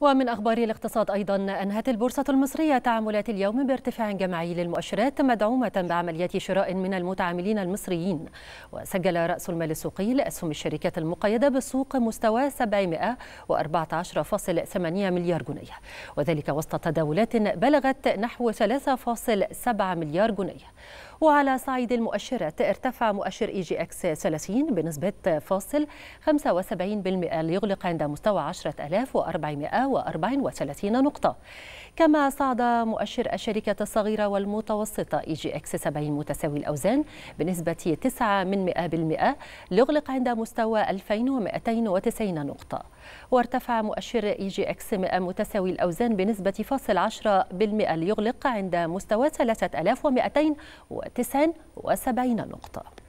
ومن أخبار الاقتصاد أيضا أنهت البورصة المصرية تعاملات اليوم بارتفاع جماعي للمؤشرات مدعومة بعمليات شراء من المتعاملين المصريين وسجل رأس المال السوقي لأسهم الشركات المقيدة بالسوق مستوى 714.8 مليار جنيه وذلك وسط تداولات بلغت نحو 3.7 مليار جنيه وعلى صعيد المؤشرات ارتفع مؤشر اي جي اكس 30 بنسبة فاصل 75% ليغلق عند مستوى 10434 نقطة كما صعد مؤشر الشركة الصغيرة والمتوسطة إي جي إكس 70 متساوي الأوزان بنسبة 9 من 100% ليغلق عند مستوى 2290 نقطة وارتفع مؤشر إي جي إكس 100 متساوي الأوزان بنسبة فاصل 10 ليغلق عند مستوى 3279 نقطة